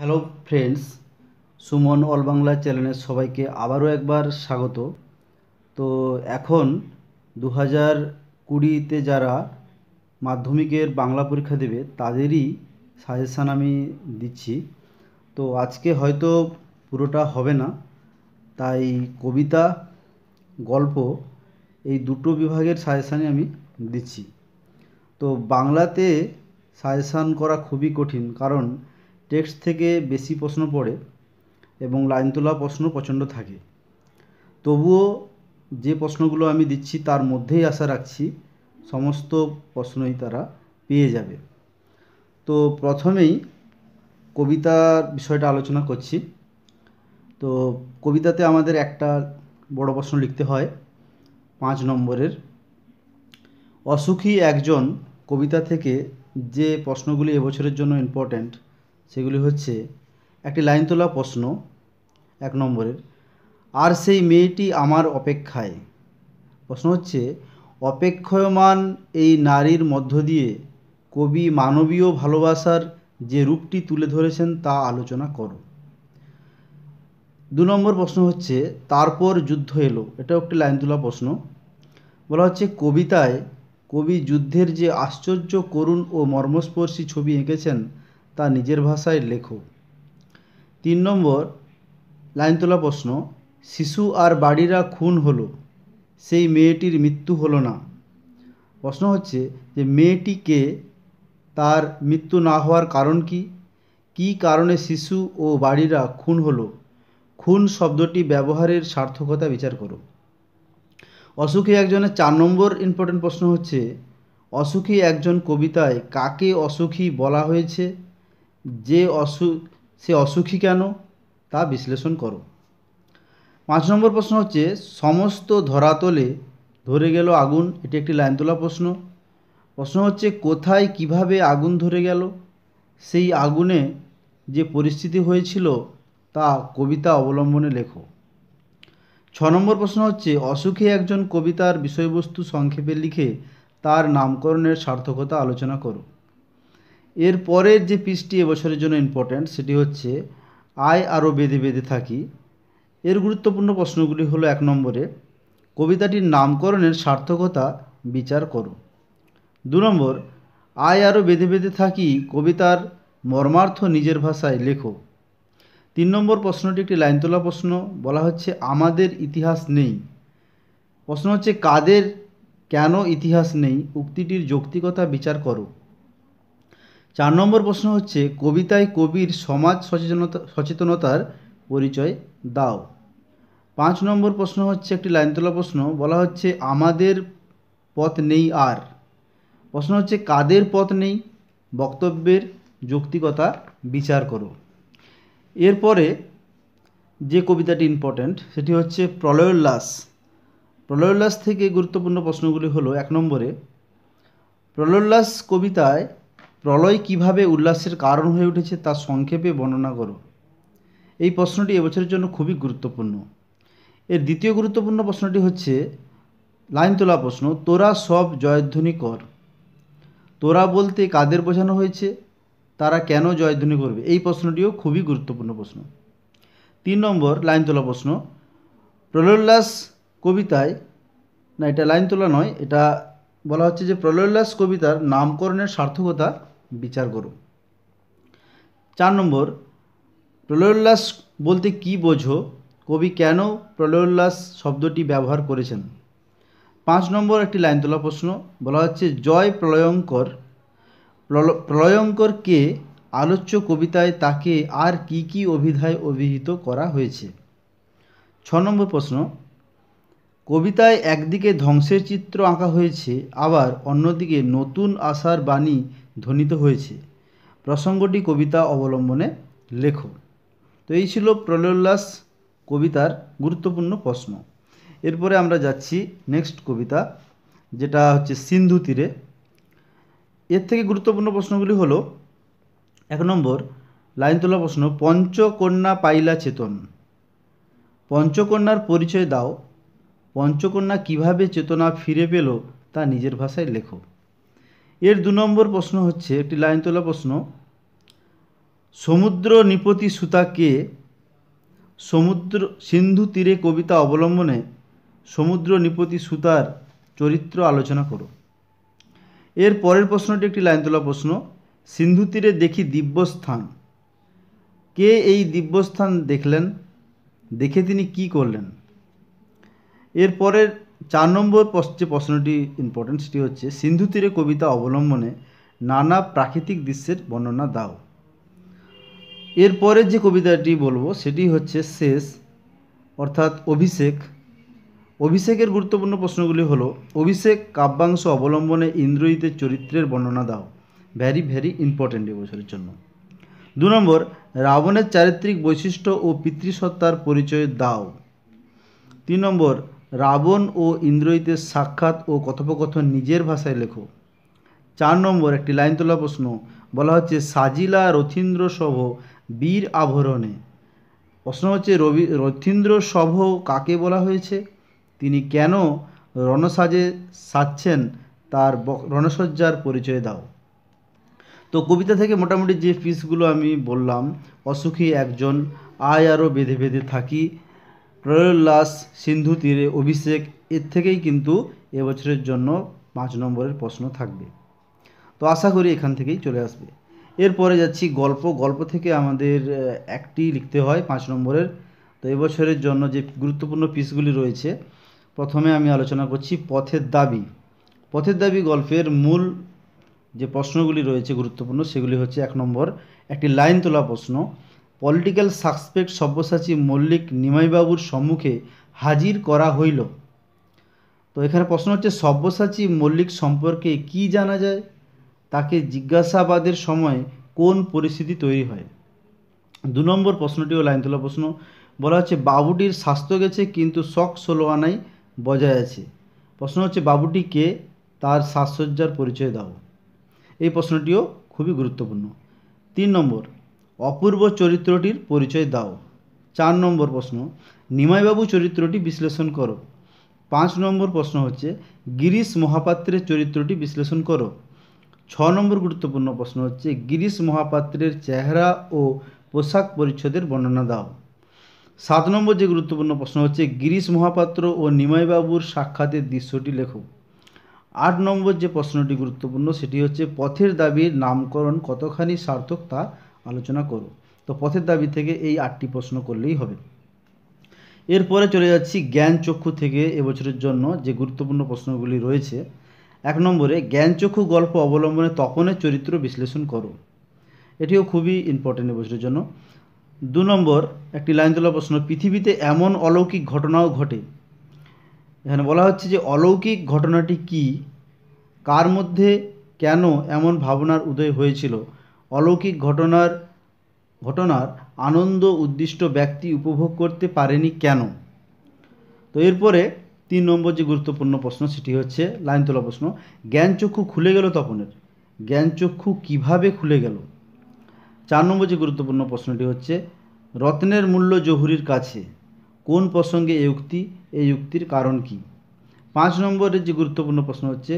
hello friends Suman all Bangla চ্যানেলের সবাইকে আবারও একবার স্বাগত তো এখন দু হাজার কুড়িতে যারা মাধ্যমিকের বাংলা পরীক্ষা দেবে তাদেরই সাজেশান আমি দিচ্ছি তো আজকে হয়তো পুরোটা হবে না তাই কবিতা গল্প এই দুটো বিভাগের সাজেশানই আমি দিচ্ছি তো বাংলাতে সাজেশান করা খুবই কঠিন কারণ টেক্সট থেকে বেশি প্রশ্ন পড়ে এবং লাইন তোলা প্রশ্ন প্রচণ্ড থাকে তবুও যে প্রশ্নগুলো আমি দিচ্ছি তার মধ্যেই আশা রাখছি সমস্ত প্রশ্নই তারা পেয়ে যাবে তো প্রথমেই কবিতার বিষয়টা আলোচনা করছি তো কবিতাতে আমাদের একটা বড় প্রশ্ন লিখতে হয় পাঁচ নম্বরের অসুখী একজন কবিতা থেকে যে প্রশ্নগুলি এবছরের জন্য ইম্পর্ট্যান্ট সেগুলি হচ্ছে একটি লাইন তোলা প্রশ্ন এক নম্বরের আর সেই মেয়েটি আমার অপেক্ষায় প্রশ্ন হচ্ছে অপেক্ষয়মান এই নারীর মধ্য দিয়ে কবি মানবীয় ভালোবাসার যে রূপটি তুলে ধরেছেন তা আলোচনা করো দু নম্বর প্রশ্ন হচ্ছে তারপর যুদ্ধ এলো এটাও একটি লাইন তোলা প্রশ্ন বলা হচ্ছে কবিতায় কবি যুদ্ধের যে আশ্চর্য করুণ ও মর্মস্পর্শী ছবি এঁকেছেন তা নিজের ভাষায় লেখো তিন নম্বর লাইন তোলা প্রশ্ন শিশু আর বাড়িরা খুন হলো সেই মেয়েটির মৃত্যু হলো না প্রশ্ন হচ্ছে যে মেয়েটিকে তার মৃত্যু না হওয়ার কারণ কি কি কারণে শিশু ও বাড়িরা খুন হলো খুন শব্দটি ব্যবহারের সার্থকতা বিচার করো অসুখী একজনের চার নম্বর ইম্পর্টেন্ট প্রশ্ন হচ্ছে অসুখী একজন কবিতায় কাকে অসুখী বলা হয়েছে যে অসু সে অসুখী কেন তা বিশ্লেষণ করো পাঁচ নম্বর প্রশ্ন হচ্ছে সমস্ত ধরাতলে ধরে গেল আগুন এটি একটি লাইন তোলা প্রশ্ন প্রশ্ন হচ্ছে কোথায় কিভাবে আগুন ধরে গেল সেই আগুনে যে পরিস্থিতি হয়েছিল তা কবিতা অবলম্বনে লেখো ছ নম্বর প্রশ্ন হচ্ছে অসুখী একজন কবিতার বিষয়বস্তু সংক্ষেপে লিখে তার নামকরণের সার্থকতা আলোচনা করো এর পরের যে পিসটি এবছরের জন্য ইম্পর্ট্যান্ট সেটি হচ্ছে আয় আরও বেঁধে বেঁধে থাকি এর গুরুত্বপূর্ণ প্রশ্নগুলি হলো এক নম্বরে কবিতাটির নামকরণের সার্থকতা বিচার করো দু নম্বর আয় আরও বেঁধে বেঁধে থাকি কবিতার মর্মার্থ নিজের ভাষায় লেখো তিন নম্বর প্রশ্নটি একটি লাইন তোলা প্রশ্ন বলা হচ্ছে আমাদের ইতিহাস নেই প্রশ্ন হচ্ছে কাদের কেন ইতিহাস নেই উক্তিটির যৌক্তিকতা বিচার করো চার নম্বর প্রশ্ন হচ্ছে কবিতায় কবির সমাজ সচেতনতা সচেতনতার পরিচয় দাও পাঁচ নম্বর প্রশ্ন হচ্ছে একটি লাইন তোলা প্রশ্ন বলা হচ্ছে আমাদের পথ নেই আর প্রশ্ন হচ্ছে কাদের পথ নেই বক্তব্যের যৌক্তিকতা বিচার করো এরপরে যে কবিতাটি ইম্পর্ট্যান্ট সেটি হচ্ছে প্রলয়োল্লাস প্রলয়োল্লাস থেকে গুরুত্বপূর্ণ প্রশ্নগুলি হলো এক নম্বরে প্রলয়োল্লাস কবিতায় প্রলয় কিভাবে উল্লাসের কারণ হয়ে উঠেছে তা সংক্ষেপে বর্ণনা করো এই প্রশ্নটি এবছরের জন্য খুবই গুরুত্বপূর্ণ এর দ্বিতীয় গুরুত্বপূর্ণ প্রশ্নটি হচ্ছে লাইন তোলা প্রশ্ন তোরা সব জয়ধ্বনি কর তোরা বলতে কাদের বোঝানো হয়েছে তারা কেন জয়ধ্বনি করবে এই প্রশ্নটিও খুবই গুরুত্বপূর্ণ প্রশ্ন তিন নম্বর লাইন তোলা প্রশ্ন প্রলোল্লাস কবিতায় না এটা লাইন তোলা নয় এটা বলা হচ্ছে যে প্রলোল্লাস কবিতার নামকরণের সার্থকতা বিচার করো চার নম্বর প্রলয়োল্লাস বলতে কি বোঝো কবি কেন প্রলয়োল্লাস শব্দটি ব্যবহার করেছেন পাঁচ নম্বর একটি লাইন তোলা প্রশ্ন বলা হচ্ছে জয় প্রলয়ঙ্কর প্রলয়ঙ্করকে আলোচ্য কবিতায় তাকে আর কি কি অভিধায় অভিহিত করা হয়েছে ছ নম্বর প্রশ্ন কবিতায় একদিকে ধ্বংসের চিত্র আঁকা হয়েছে আবার অন্যদিকে নতুন আশার বাণী ধ্বনিত হয়েছে প্রসঙ্গটি কবিতা অবলম্বনে লেখো তো এই ছিল প্রলোল্লাস কবিতার গুরুত্বপূর্ণ প্রশ্ন এরপরে আমরা যাচ্ছি নেক্সট কবিতা যেটা হচ্ছে সিন্ধু তীরে এর থেকে গুরুত্বপূর্ণ প্রশ্নগুলি হলো এক নম্বর লাইন তোলা প্রশ্ন পঞ্চকন্যা পাইলা চেতন পঞ্চকন্যার পরিচয় দাও পঞ্চকন্যা কিভাবে চেতনা ফিরে পেল তা নিজের ভাষায় লেখো এর দু নম্বর প্রশ্ন হচ্ছে একটি লাইন তোলা প্রশ্ন সমুদ্র নিপতি সুতাকে সমুদ্র সিন্ধু তীরে কবিতা অবলম্বনে সমুদ্র নিপতি সুতার চরিত্র আলোচনা করো এর পরের প্রশ্নটি একটি লাইন তোলা প্রশ্ন সিন্ধু তীরে দেখি দিব্যস্থান কে এই দিব্যস্থান দেখলেন দেখে তিনি কি করলেন এর পরের চার নম্বর যে প্রশ্নটি ইম্পর্টেন্ট সেটি হচ্ছে সিন্ধু তীরে কবিতা অবলম্বনে নানা প্রাকৃতিক দৃশ্যের বর্ণনা দাও এরপরের যে কবিতাটি বলবো সেটি হচ্ছে শেষ অর্থাৎ অভিষেক অভিষেকের গুরুত্বপূর্ণ প্রশ্নগুলি হলো অভিষেক কাব্যাংশ অবলম্বনে ইন্দ্রজিতের চরিত্রের বর্ণনা দাও ভ্যারি ভ্যারি ইম্পর্টেন্ট এ বছরের জন্য দু নম্বর রাবণের চারিত্রিক বৈশিষ্ট্য ও পিতৃসত্তার পরিচয় দাও তিন নম্বর রাবণ ও ইন্দ্রজিতের সাক্ষাৎ ও কথোপকথন নিজের ভাষায় লেখো চার নম্বর একটি লাইন তোলা প্রশ্ন বলা হচ্ছে সাজিলা রথীন্দ্র সভ বীর আভরণে প্রশ্ন হচ্ছে রবি রথীন্দ্র সভ কাকে বলা হয়েছে তিনি কেন রণসাজে সাজছেন তার রণসজ্জার পরিচয় দাও তো কবিতা থেকে মোটামুটি যে পিসগুলো আমি বললাম অসুখী একজন আয় আরও বেঁধে বেঁধে থাকি প্রয়োল্লাস সিন্ধু তীরে অভিষেক এর থেকেই কিন্তু এবছরের জন্য পাঁচ নম্বরের প্রশ্ন থাকবে তো আশা করি এখান থেকেই চলে আসবে এরপরে যাচ্ছি গল্প গল্প থেকে আমাদের একটি লিখতে হয় পাঁচ নম্বরের তো এবছরের জন্য যে গুরুত্বপূর্ণ পিসগুলি রয়েছে প্রথমে আমি আলোচনা করছি পথের দাবি পথের দাবি গল্পের মূল যে প্রশ্নগুলি রয়েছে গুরুত্বপূর্ণ সেগুলি হচ্ছে এক নম্বর একটি লাইন তোলা প্রশ্ন পলিটিক্যাল সাসপেক্ট সব্যসাচী মল্লিক নিমাইবাবুর সম্মুখে হাজির করা হইল তো এখানে প্রশ্ন হচ্ছে সব্যসাচী মল্লিক সম্পর্কে কি জানা যায় তাকে জিজ্ঞাসাবাদের সময় কোন পরিস্থিতি তৈরি হয় দু নম্বর প্রশ্নটিও লাইন তোলা প্রশ্ন বলা হচ্ছে বাবুটির স্বাস্থ্য গেছে কিন্তু শখ ষোলো আনাই বজায় আছে প্রশ্ন হচ্ছে বাবুটি কে তার সাজসজ্জার পরিচয় দাও এই প্রশ্নটিও খুবই গুরুত্বপূর্ণ তিন নম্বর অপূর্ব চরিত্রটির পরিচয় দাও চার নম্বর প্রশ্ন নিমাইবাবু চরিত্রটি বিশ্লেষণ করো পাঁচ নম্বর প্রশ্ন হচ্ছে গিরিশ মহাপাত্রের চরিত্রটি বিশ্লেষণ করো ছ নম্বর গুরুত্বপূর্ণ প্রশ্ন হচ্ছে গিরিশ মহাপাত্রের চেহারা ও পোশাক পরিচ্ছদের বর্ণনা দাও সাত নম্বর যে গুরুত্বপূর্ণ প্রশ্ন হচ্ছে গিরিশ মহাপাত্র ও নিমাইবাবুর সাক্ষাতের দৃশ্যটি লেখো আট নম্বর যে প্রশ্নটি গুরুত্বপূর্ণ সেটি হচ্ছে পথের দাবির নামকরণ কতখানি সার্থক তা আলোচনা করো তো পথের দাবি থেকে এই আটটি প্রশ্ন করলেই হবে এরপরে চলে যাচ্ছি জ্ঞান চক্ষু থেকে এবছরের জন্য যে গুরুত্বপূর্ণ প্রশ্নগুলি রয়েছে এক নম্বরে জ্ঞানচক্ষু গল্প অবলম্বনে তপনের চরিত্র বিশ্লেষণ করো এটিও খুবই ইম্পর্টেন্ট এবছরের জন্য দু নম্বর একটি লাইন তোলা প্রশ্ন পৃথিবীতে এমন অলৌকিক ঘটনাও ঘটে এখানে বলা হচ্ছে যে অলৌকিক ঘটনাটি কি কার মধ্যে কেন এমন ভাবনার উদয় হয়েছিল অলৌকিক ঘটনার ঘটনার আনন্দ উদ্দিষ্ট ব্যক্তি উপভোগ করতে পারেনি কেন তো এরপরে তিন নম্বর যে গুরুত্বপূর্ণ প্রশ্ন সেটি হচ্ছে লাইন তোলা প্রশ্ন জ্ঞানচক্ষু খুলে গেল তপনের জ্ঞানচক্ষু কিভাবে খুলে গেল চার নম্বর যে গুরুত্বপূর্ণ প্রশ্নটি হচ্ছে রত্নের মূল্য জহুরির কাছে কোন প্রসঙ্গে এ উক্তি এই উক্তির কারণ কি পাঁচ নম্বরের যে গুরুত্বপূর্ণ প্রশ্ন হচ্ছে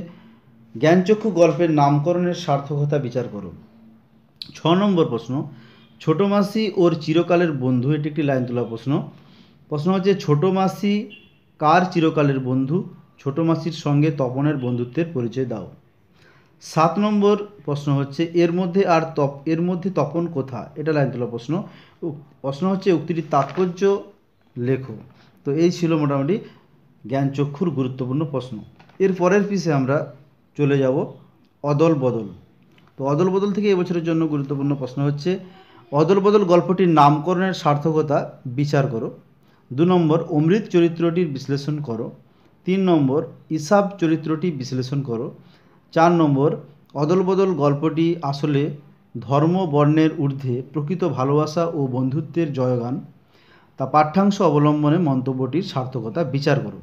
জ্ঞানচক্ষু গল্পের নামকরণের সার্থকতা বিচার করুন ছ নম্বর প্রশ্ন ছোট মাসি ওর চিরকালের বন্ধু এটি একটি লাইন তোলা প্রশ্ন প্রশ্ন হচ্ছে ছোট মাসি কার চিরকালের বন্ধু ছোট মাসির সঙ্গে তপনের বন্ধুত্বের পরিচয় দাও সাত নম্বর প্রশ্ন হচ্ছে এর মধ্যে আর তপ এর মধ্যে তপন কোথা এটা লাইন তোলা প্রশ্ন প্রশ্ন হচ্ছে উক্তিটির তাৎপর্য লেখো তো এই ছিল মোটামুটি জ্ঞানচক্ষুর গুরুত্বপূর্ণ প্রশ্ন এর পরের পিসে আমরা চলে যাব অদল বদল তো অদল বদল থেকে এবছরের জন্য গুরুত্বপূর্ণ প্রশ্ন হচ্ছে অদল বদল গল্পটির নামকরণের সার্থকতা বিচার করো দু নম্বর অমৃত চরিত্রটির বিশ্লেষণ করো তিন নম্বর ইসাব চরিত্রটি বিশ্লেষণ করো চার নম্বর অদল বদল গল্পটি আসলে ধর্ম বর্ণের ঊর্ধ্বে প্রকৃত ভালোবাসা ও বন্ধুত্বের জয়গান তা পাঠ্যাংশ অবলম্বনে মন্তব্যটির সার্থকতা বিচার করো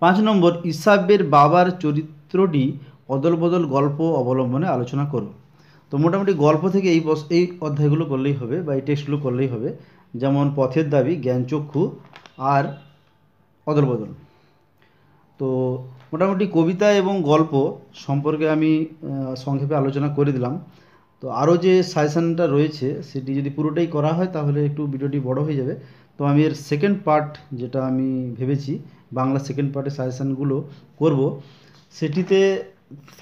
পাঁচ নম্বর ইসাবের বাবার চরিত্রটি অদল বদল গল্প অবলম্বনে আলোচনা করব তো মোটামুটি গল্প থেকে এই এই অধ্যায়গুলো করলেই হবে বা এই টেক্সটগুলো করলেই হবে যেমন পথের দাবি জ্ঞানচক্ষু আর অদল বদল তো মোটামুটি কবিতা এবং গল্প সম্পর্কে আমি সংক্ষেপে আলোচনা করে দিলাম তো আরও যে সাজেশানটা রয়েছে সেটি যদি পুরোটাই করা হয় তাহলে একটু ভিডিওটি বড় হয়ে যাবে তো আমি এর সেকেন্ড পার্ট যেটা আমি ভেবেছি বাংলা সেকেন্ড পার্টের সাজেশানগুলো করব সেটিতে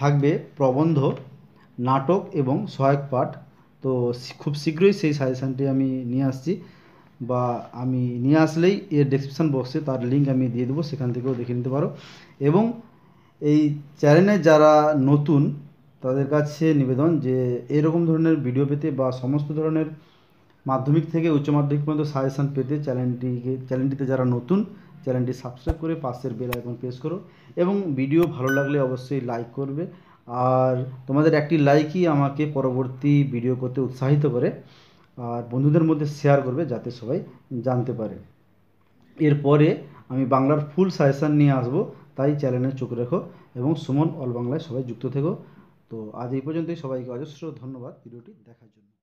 থাকবে প্রবন্ধ নাটক এবং সহায়ক পাঠ তো খুব শীঘ্রই সেই সাজেশানটি আমি নিয়ে আসছি বা আমি নিয়ে আসলেই এর ডেসক্রিপশান বক্সে তার লিঙ্ক আমি দিয়ে দেবো সেখান থেকেও দেখে নিতে পারো এবং এই চ্যানেলে যারা নতুন তাদের কাছে নিবেদন যে এরকম ধরনের ভিডিও পেতে বা সমস্ত ধরনের মাধ্যমিক থেকে উচ্চ মাধ্যমিক পর্যন্ত সাজেশান পেতে চ্যানেলটিকে চ্যানেলটিতে যারা নতুন চ্যানেলটি সাবস্ক্রাইব করে পাশের বেল আইকন প্রেস করো এবং ভিডিও ভালো লাগলে অবশ্যই লাইক করবে আর তোমাদের একটি লাইকই আমাকে পরবর্তী ভিডিও করতে উৎসাহিত করে আর বন্ধুদের মধ্যে শেয়ার করবে যাতে সবাই জানতে পারে এরপরে আমি বাংলার ফুল সাজেশান নিয়ে আসব তাই চ্যানেলে চোখ রেখো এবং সুমন অল বাংলায় সবাই যুক্ত থেকো তো আজ এই পর্যন্তই সবাইকে অজস্র ধন্যবাদ ভিডিওটি দেখার জন্য